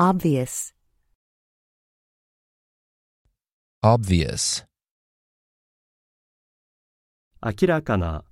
obvious obvious 明らかな